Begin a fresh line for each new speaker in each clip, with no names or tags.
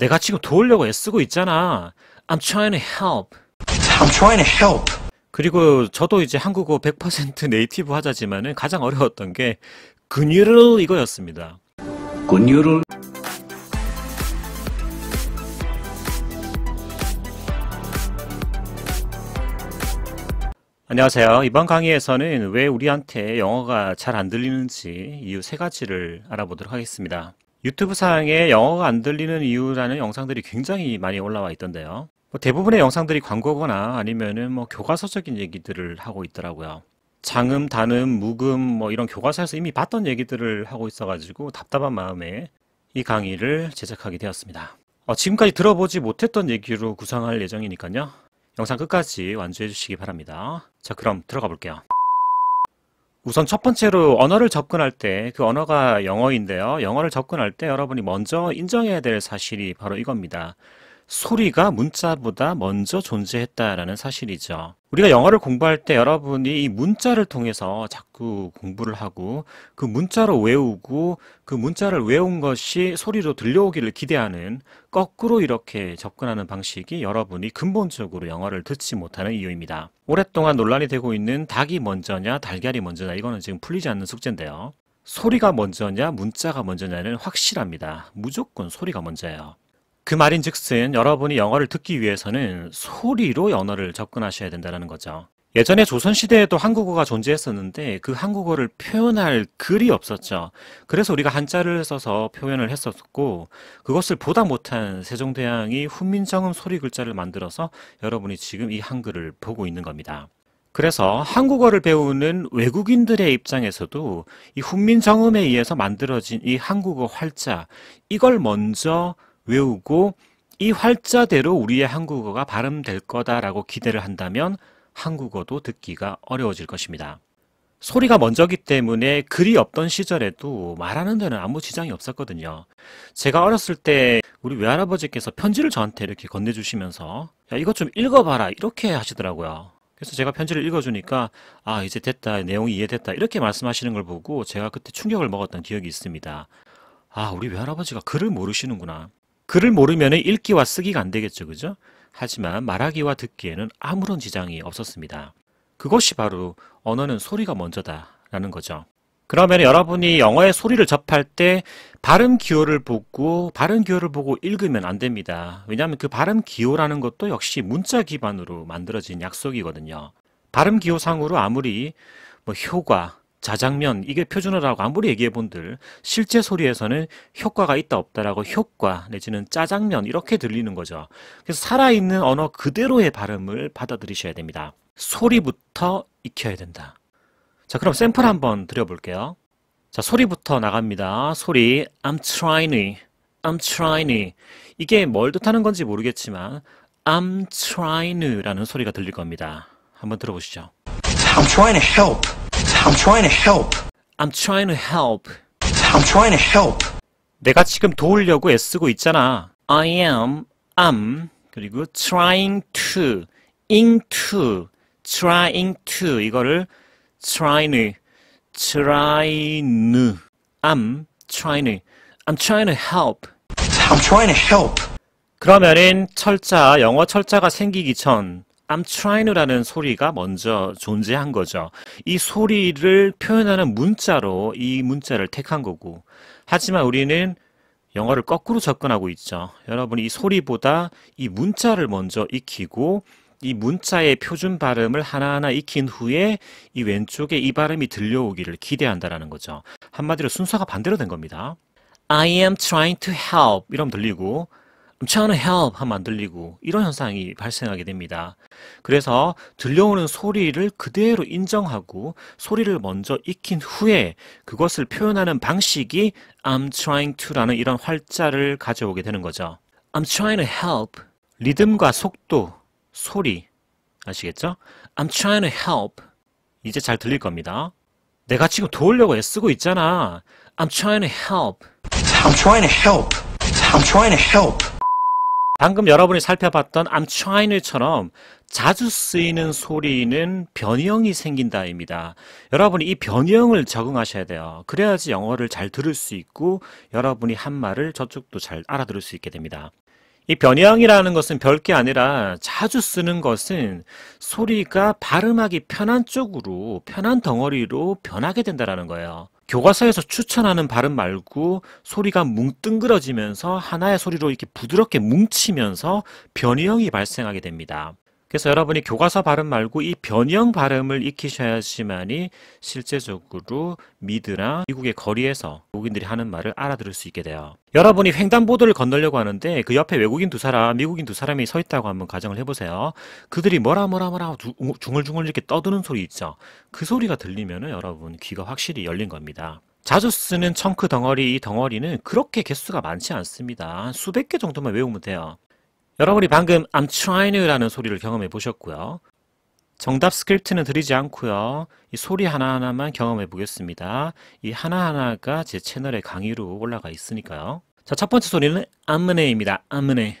내가 지금 도우려고 애쓰고 있잖아. I'm trying to help. I'm trying to help. 그리고 저도 이제 한국어 100% 네이티브 하자지만은 가장 어려웠던 게 근유를 이거였습니다. 근유를 안녕하세요. 이번 강의에서는 왜 우리한테 영어가 잘 안 들리는지 이유 세 가지를 알아보도록 하겠습니다. 유튜브 상에 영어가 안 들리는 이유라는 영상들이 굉장히 많이 올라와 있던데요. 뭐 대부분의 영상들이 광고거나 아니면은 뭐 교과서적인 얘기들을 하고 있더라고요. 장음, 단음, 무금 뭐 이런 교과서에서 이미 봤던 얘기들을 하고 있어가지고 답답한 마음에 이 강의를 제작하게 되었습니다. 어, 지금까지 들어보지 못했던 얘기로 구성할 예정이니까요. 영상 끝까지 완주해 주시기 바랍니다. 자 그럼 들어가 볼게요. 우선 첫 번째로 언어를 접근할 때 그 언어가 영어인데요. 영어를 접근할 때 여러분이 먼저 인정해야 될 사실이 바로 이겁니다. 소리가 문자보다 먼저 존재했다라는 사실이죠. 우리가 영어를 공부할 때 여러분이 이 문자를 통해서 자꾸 공부를 하고 그 문자로 외우고 그 문자를 외운 것이 소리로 들려오기를 기대하는 거꾸로 이렇게 접근하는 방식이 여러분이 근본적으로 영어를 듣지 못하는 이유입니다. 오랫동안 논란이 되고 있는 닭이 먼저냐 달걀이 먼저냐 이거는 지금 풀리지 않는 숙제인데요. 소리가 먼저냐 문자가 먼저냐는 확실합니다. 무조건 소리가 먼저예요. 그 말인즉슨 여러분이 영어를 듣기 위해서는 소리로 영어를 접근하셔야 된다는 거죠. 예전에 조선시대에도 한국어가 존재했었는데 그 한국어를 표현할 글이 없었죠. 그래서 우리가 한자를 써서 표현을 했었고 그것을 보다 못한 세종대왕이 훈민정음 소리 글자를 만들어서 여러분이 지금 이 한글을 보고 있는 겁니다. 그래서 한국어를 배우는 외국인들의 입장에서도 이 훈민정음에 의해서 만들어진 이 한국어 활자 이걸 먼저 외우고 이 활자대로 우리의 한국어가 발음될 거다라고 기대를 한다면 한국어도 듣기가 어려워질 것입니다. 소리가 먼저기 때문에 글이 없던 시절에도 말하는 데는 아무 지장이 없었거든요. 제가 어렸을 때 우리 외할아버지께서 편지를 저한테 이렇게 건네주시면서 야, 이것 좀 읽어봐라 이렇게 하시더라고요. 그래서 제가 편지를 읽어주니까 아 이제 됐다 내용이 이해됐다 이렇게 말씀하시는 걸 보고 제가 그때 충격을 먹었던 기억이 있습니다. 아 우리 외할아버지가 글을 모르시는구나. 글을 모르면 읽기와 쓰기가 안 되겠죠. 그죠? 하지만 말하기와 듣기에는 아무런 지장이 없었습니다. 그것이 바로 언어는 소리가 먼저다라는 거죠. 그러면 여러분이 영어의 소리를 접할 때 발음 기호를 보고 발음 기호를 보고 읽으면 안 됩니다. 왜냐하면 그 발음 기호라는 것도 역시 문자 기반으로 만들어진 약속이거든요. 발음 기호상으로 아무리 뭐 효과, 자장면 이게 표준어라고 아무리 얘기해 본들 실제 소리에서는 효과가 있다 없다라고 효과 내지는 짜장면 이렇게 들리는 거죠. 그래서 살아있는 언어 그대로의 발음을 받아들이셔야 됩니다. 소리부터 익혀야 된다. 자 그럼 샘플 한번 드려볼게요. 자 소리부터 나갑니다. 소리 I'm trying, I'm trying 이게 뭘 뜻하는 건지 모르겠지만 I'm trying라는 소리가 들릴 겁니다. 한번 들어보시죠. I'm trying to help. I'm trying to help. I'm trying to help. I'm trying to help. 내가 지금 도우려고 애쓰고 있잖아. I am, am, 그리고 trying to, into, trying to 이거를 trying to, r y i n g t m trying to, I'm trying to help. I'm trying to help. 그러면은 철자, 영어 철자가 생기기 전 I'm trying라는 소리가 먼저 존재한 거죠. 이 소리를 표현하는 문자로 이 문자를 택한 거고. 하지만 우리는 영어를 거꾸로 접근하고 있죠. 여러분이 이 소리보다 이 문자를 먼저 익히고 이 문자의 표준 발음을 하나하나 익힌 후에 이 왼쪽에 이 발음이 들려오기를 기대한다라는 거죠. 한마디로 순서가 반대로 된 겁니다. I am trying to help 이러면 들리고 음치아는 help 하면 안 들리고 이런 현상이 발생하게 됩니다. 그래서 들려오는 소리를 그대로 인정하고 소리를 먼저 익힌 후에 그것을 표현하는 방식이 I'm trying to라는 이런 활자를 가져오게 되는 거죠. I'm trying to help 리듬과 속도, 소리 아시겠죠? I'm trying to help 이제 잘 들릴 겁니다. 내가 지금 도우려고 애쓰고 있잖아. I'm trying to help. I'm trying to help. I'm trying to help. 방금 여러분이 살펴봤던 I'm trying처럼 자주 쓰이는 소리는 변형이 생긴다입니다. 여러분이 이 변형을 적응하셔야 돼요. 그래야지 영어를 잘 들을 수 있고 여러분이 한 말을 저쪽도 잘 알아들을 수 있게 됩니다. 이 변형이라는 것은 별 게 아니라 자주 쓰는 것은 소리가 발음하기 편한 쪽으로 편한 덩어리로 변하게 된다는 거예요. 교과서에서 추천하는 발음 말고 소리가 뭉뚱그러지면서 하나의 소리로 이렇게 부드럽게 뭉치면서 변형이 이 발생하게 됩니다. 그래서 여러분이 교과서 발음 말고 이 변형 발음을 익히셔야지만이 실제적으로 미드랑 미국의 거리에서 외국인들이 하는 말을 알아들을 수 있게 돼요. 여러분이 횡단보도를 건너려고 하는데 그 옆에 외국인 두 사람, 미국인 두 사람이 서 있다고 한번 가정을 해보세요. 그들이 뭐라 뭐라 뭐라 중얼중얼 이렇게 떠드는 소리 있죠. 그 소리가 들리면 여러분 귀가 확실히 열린 겁니다. 자주 쓰는 청크 덩어리, 이 덩어리는 그렇게 개수가 많지 않습니다. 수백 개 정도만 외우면 돼요. 여러분이 방금 I'm trying 라는 소리를 경험해 보셨고요. 정답 스크립트는 드리지 않고요. 이 소리 하나하나만 경험해 보겠습니다. 이 하나하나가 제 채널의 강의로 올라가 있으니까요. 자, 첫 번째 소리는 암문에입니다. 암문에.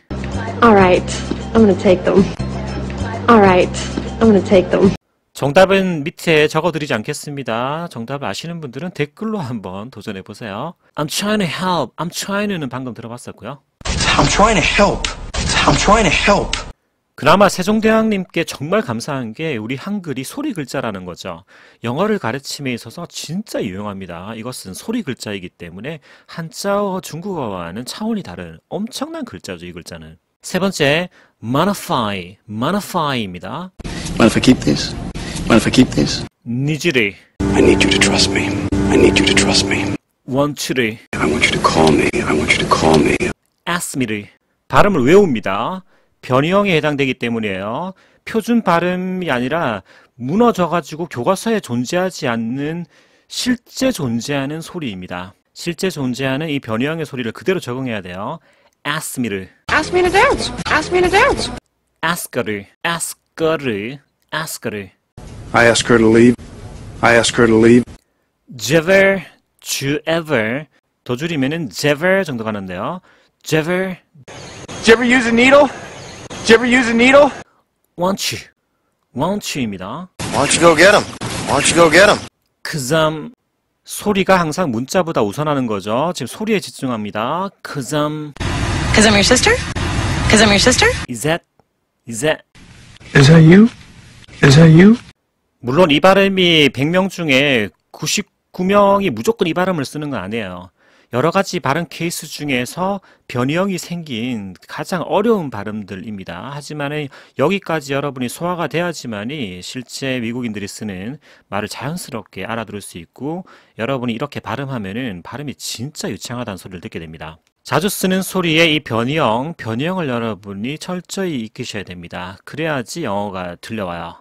Alright, I'm gonna take them. Alright, I'm gonna take them. 정답은 밑에 적어드리지 않겠습니다. 정답을 아시는 분들은 댓글로 한번 도전해 보세요. I'm trying to help. I'm trying는 방금 들어봤었고요. I'm trying to help. I'm trying to help. 그나마 세종대왕님께 정말 감사한 게 우리 한글이 소리 글자라는 거죠. 영어를 가르침에 있어서 진짜 유용합니다. 이것은 소리 글자이기 때문에 한자어 중국어와는 차원이 다른 엄청난 글자죠, 이 글자는. 세 번째, modify, modify입니다.
Mind if I keep this? Mind if I keep this?
니지리.
I need you to trust me. I need you to trust
me. 원추리. I want you to call me. I want you to call me. ask me를 발음을 외웁니다. 변형에 해당되기 때문에요. 이 표준 발음이 아니라 무너져가지고 교과서에 존재하지 않는 실제 존재하는 소리입니다. 실제 존재하는 이 변형의 소리를 그대로 적응해야 돼요. ask me를
ask me to dance ask me to dance
ask her를 ask her를 ask her를
I ask her to leave I ask her to leave
jever to ever 더 줄이면은 jever 정도 가는데요 jever you ever use a needle? Did you ever use a needle? Won't you? Won't you입니다. Won't you go get him? Won't you go get him? 그점 소리가 항상 문자보다 우선하는 거죠. 지금 소리에 집중합니다. 그점 Cause I'm your sister? Cause I'm your sister? Is that? Is that?
Is that you? Is that
you? 물론 이 발음이 100명 중에 99명이 무조건 이 발음을 쓰는 건 아니에요. 여러 가지 발음 케이스 중에서 변형이 생긴 가장 어려운 발음들입니다. 하지만 여기까지 여러분이 소화가 돼야지만이 실제 미국인들이 쓰는 말을 자연스럽게 알아들을 수 있고 여러분이 이렇게 발음하면은 발음이 진짜 유창하다는 소리를 듣게 됩니다. 자주 쓰는 소리의 이 변형, 변형을 여러분이 철저히 익히셔야 됩니다. 그래야지 영어가 들려와요.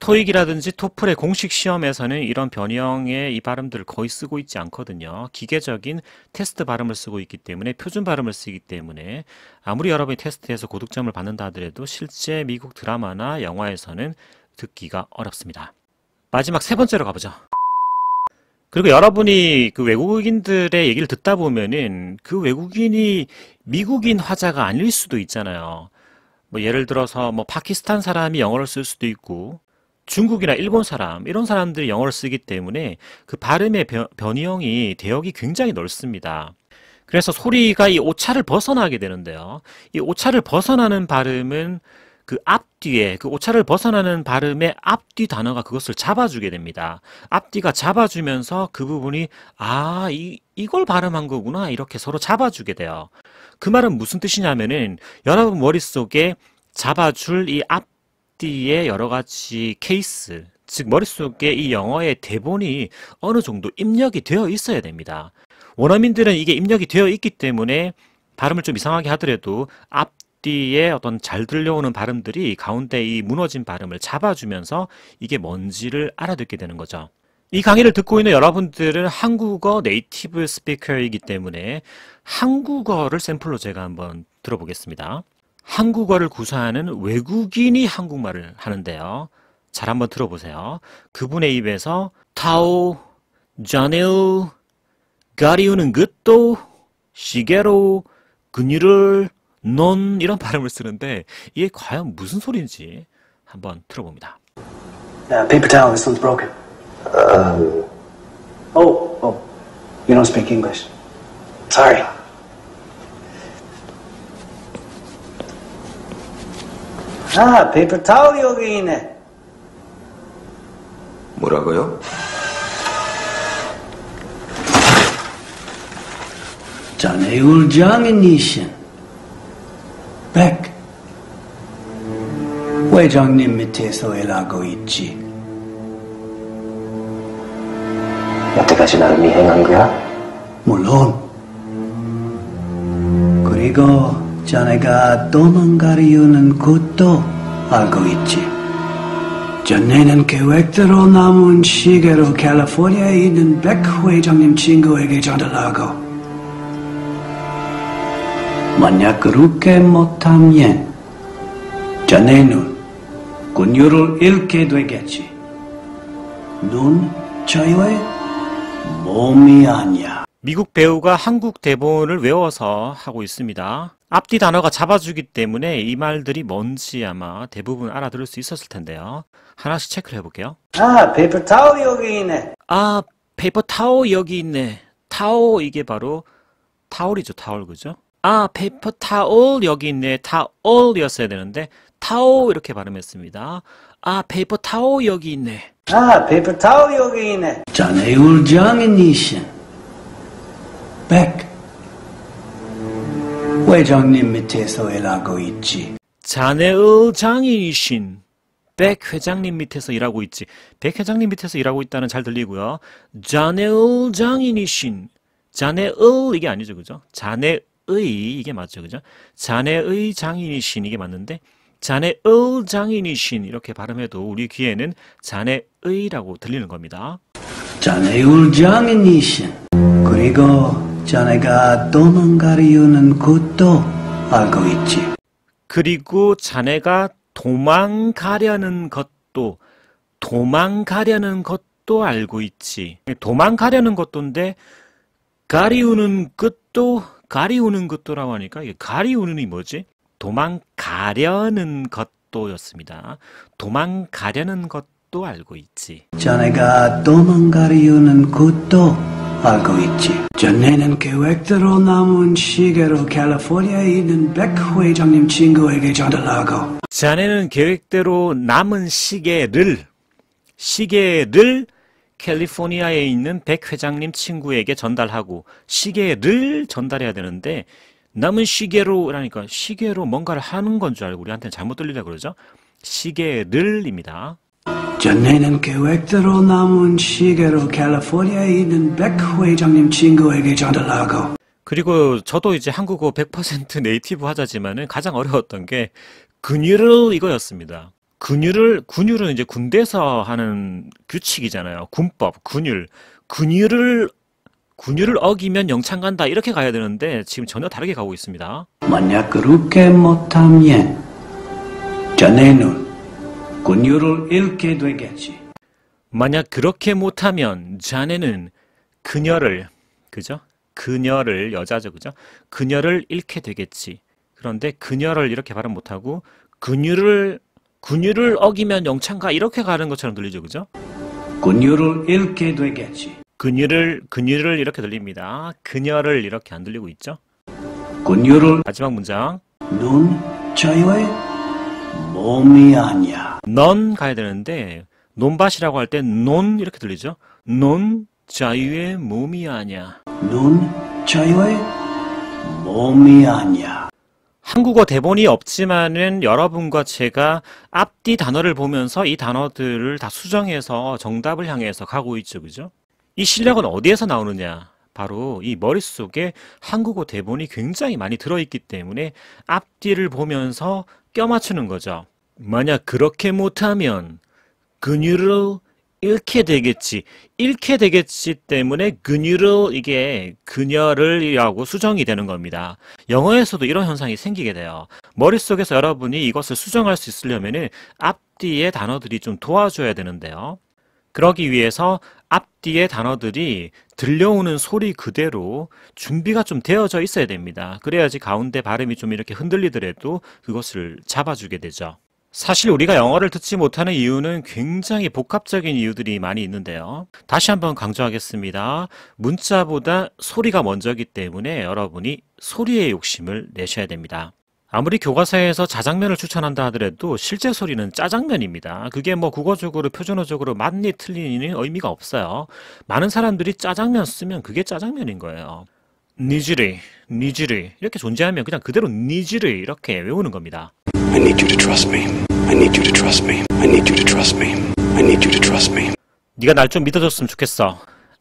토익이라든지 토플의 공식 시험에서는 이런 변형의 이 발음들을 거의 쓰고 있지 않거든요. 기계적인 테스트 발음을 쓰고 있기 때문에 표준 발음을 쓰기 때문에 아무리 여러분이 테스트에서 고득점을 받는다 하더라도 실제 미국 드라마나 영화에서는 듣기가 어렵습니다. 마지막 세 번째로 가보죠. 그리고 여러분이 그 외국인들의 얘기를 듣다 보면은 그 외국인이 미국인 화자가 아닐 수도 있잖아요. 뭐 예를 들어서 뭐 파키스탄 사람이 영어를 쓸 수도 있고 중국이나 일본 사람 이런 사람들이 영어를 쓰기 때문에 그 발음의 변이형이 대역이 굉장히 넓습니다. 그래서 소리가 이 오차를 벗어나게 되는데요. 이 오차를 벗어나는 발음은 그 앞뒤에 그 오차를 벗어나는 발음의 앞뒤 단어가 그것을 잡아주게 됩니다. 앞뒤가 잡아주면서 그 부분이 아 이, 이걸 발음한 거구나 이렇게 서로 잡아주게 돼요. 그 말은 무슨 뜻이냐면은 여러분 머릿속에 잡아줄 이앞뒤 앞뒤에 여러 가지 케이스, 즉 머릿속에 이 영어의 대본이 어느 정도 입력이 되어 있어야 됩니다. 원어민들은 이게 입력이 되어 있기 때문에 발음을 좀 이상하게 하더라도 앞뒤에 어떤 잘 들려오는 발음들이 가운데 이 무너진 발음을 잡아주면서 이게 뭔지를 알아듣게 되는 거죠. 이 강의를 듣고 있는 여러분들은 한국어 네이티브 스피커이기 때문에 한국어를 샘플로 제가 한번 들어보겠습니다. 한국어를 구사하는 외국인이 한국말을 하는데요. 잘 한번 들어보세요. 그분의 입에서 타오, 자네우, 가리우는 것도 시계로, 근유를, 넌 이런 발음을 쓰는데 이게 과연 무슨 소리인지 한번 들어봅니다.
Yeah, paper towel. This one's broken. Um... Oh, oh. You don't speak English. Sorry. 아, 페이퍼 타올이 여기 있네.
뭐라고요?
자네 울장이니신. 백. 회장님 밑에서 일하고 있지. 여태까지 나를 미행한 거야? 물론. 그리고 자네가 도망가려는 것도 알고 있지. 전에는 계획대로 남은 시계로 캘리포니아에 있는 백 회장님 친구에게 전달하고 만약 그렇게 못하면 자네는 군유를 잃게
되겠지. 눈, 자유의 몸이 아니야. 미국 배우가 한국 대본을 외워서 하고 있습니다. 앞뒤 단어가 잡아주기 때문에 이 말들이 뭔지 아마 대부분 알아들을 수 있었을 텐데요. 하나씩 체크를 해볼게요.
아, 페이퍼 타오 여기 있네.
아, 페이퍼 타오 여기 있네. 타오 이게 바로 타올이죠, 타올 그죠? 아, 페이퍼 타올 여기 있네. 타올이었어야 되는데 타오 이렇게 발음했습니다. 아, 페이퍼 타오 여기 있네. 아, 페이퍼 타오 여기 있네.
자네 울장이니신. 백. 회장님 밑에서
일하고 있지. 자네의장이신 백 회장님 밑에서 일하고 있지. 백 회장님 밑에서 일하고 있다는 잘 들리고요. 자네의 장인이신 자네의 이게 아니죠, 그죠? 자네의 이게 맞죠, 그죠? 자네의 장인이신 이게 맞는데 자네의 장인이신 이렇게 발음해도 우리 귀에는 자네의라고 들리는 겁니다.
자네의 장인이신 그리고 자네가 도망가려는 것도 알고
있지. 그리고 자네가 도망가려는 것도 도망가려는 것도 알고 있지. 도망가려는 것도인데 가리우는 것도 가리우는 것도라고 하니까 가리우는이 뭐지? 도망가려는 것도였습니다. 도망가려는 것도 알고 있지. 자네가
도망가려는 것도 하고 있지. 전에는 계획대로 남은 시계로 캘리포니아에 있는 백 회장님 친구에게 전달 하고
자네는 계획대로 남은 시계를 시계를 캘리포니아에 있는 백 회장님 친구에게 전달하고 시계를 전달해야 되는데 남은 시계로라니까 시계로 뭔가를 하는 건 줄 알고 우리한테는 잘못 들리려 그러죠. 시계를입니다.
전에는 계획대로 남은 시계로 캘리포니아에 있는 백 회장님 친구에게 전달하고
그리고 저도 이제 한국어 100% 네이티브 하자지만은 가장 어려웠던 게근율을 이거였습니다. 근율을 근율은 이제 군대에서 하는 규칙이잖아요. 군법, 근율. 근율을 군율을 어기면 영창 간다 이렇게 가야 되는데 지금 전혀 다르게 가고 있습니다.
만약 그렇게 못하면
전에는 그녀를 잃게 되겠지. 만약 그렇게 못하면 자네는 그녀를 그죠? 그녀를 여자죠, 그죠? 그녀를 잃게 되겠지. 그런데 그녀를 이렇게 발음 못하고 그녀를 그녀를 어기면 영창가 이렇게 가는 것처럼 들리죠, 그죠?
그녀를
잃게 되겠지. 그녀를 그녀를 이렇게 들립니다. 그녀를 이렇게 안 들리고 있죠? 그녀를 마지막 문장. 넌 자유의 몸이 아니야. 넌 가야 되는데 논밭이라고 할 때 논 이렇게 들리죠? 논 자유의 몸이 아니야. 논 자유의 몸이 아니야. 한국어 대본이 없지만은 여러분과 제가 앞뒤 단어를 보면서 이 단어들을 다 수정해서 정답을 향해서 가고 있죠. 그죠? 이 실력은 어디에서 나오느냐? 바로 이 머릿속에 한국어 대본이 굉장히 많이 들어있기 때문에 앞뒤를 보면서 껴맞추는 거죠. 만약 그렇게 못하면 근유를 잃게 되겠지. 잃게 되겠지 때문에 근유를 이게 그녀를이라고 수정이 되는 겁니다. 영어에서도 이런 현상이 생기게 돼요. 머릿속에서 여러분이 이것을 수정할 수 있으려면 앞뒤의 단어들이 좀 도와줘야 되는데요. 그러기 위해서 앞뒤의 단어들이 들려오는 소리 그대로 준비가 좀 되어져 있어야 됩니다. 그래야지 가운데 발음이 좀 이렇게 흔들리더라도 그것을 잡아주게 되죠. 사실 우리가 영어를 듣지 못하는 이유는 굉장히 복합적인 이유들이 많이 있는데요. 다시 한번 강조하겠습니다. 문자보다 소리가 먼저기 때문에 여러분이 소리의 욕심을 내셔야 됩니다. 아무리 교과서에서 자장면을 추천한다 하더라도 실제 소리는 짜장면입니다. 그게 뭐 국어적으로 표준어적으로 맞니 틀리니는 의미가 없어요. 많은 사람들이 짜장면 쓰면 그게 짜장면인 거예요. 니즈리니즈리 이렇게 존재하면 그냥 그대로 니즈리 이렇게 외우는 겁니다. I need you to trust me. I need you to trust me. I need you to trust me. I need you to trust me. 네가 날 좀 믿어줬으면 좋겠어.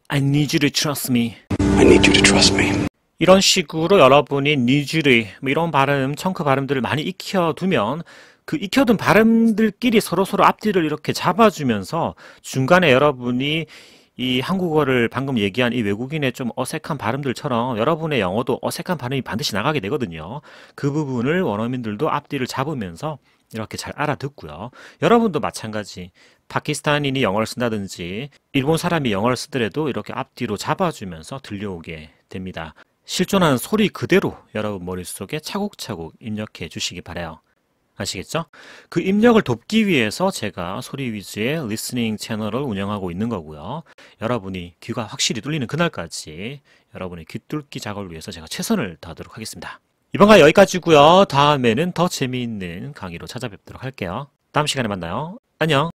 I need you to trust me. I need you to trust me. 이런 식으로 여러분이 니즈리 뭐 이런 발음, 청크 발음들을 많이 익혀두면 그 익혀둔 발음들끼리 서로서로 앞뒤를 이렇게 잡아주면서 중간에 여러분이 이 한국어를 방금 얘기한 이 외국인의 좀 어색한 발음들처럼 여러분의 영어도 어색한 발음이 반드시 나가게 되거든요. 그 부분을 원어민들도 앞뒤를 잡으면서 이렇게 잘 알아듣고요. 여러분도 마찬가지 파키스탄인이 영어를 쓴다든지 일본 사람이 영어를 쓰더라도 이렇게 앞뒤로 잡아주면서 들려오게 됩니다. 실존하는 소리 그대로 여러분 머릿속에 차곡차곡 입력해 주시기 바래요. 아시겠죠? 그 입력을 돕기 위해서 제가 소리 위주의 리스닝 채널을 운영하고 있는 거고요. 여러분이 귀가 확실히 뚫리는 그날까지 여러분의 귀뚫기 작업을 위해서 제가 최선을 다하도록 하겠습니다. 이번 강의 여기까지고요. 다음에는 더 재미있는 강의로 찾아뵙도록 할게요. 다음 시간에 만나요. 안녕!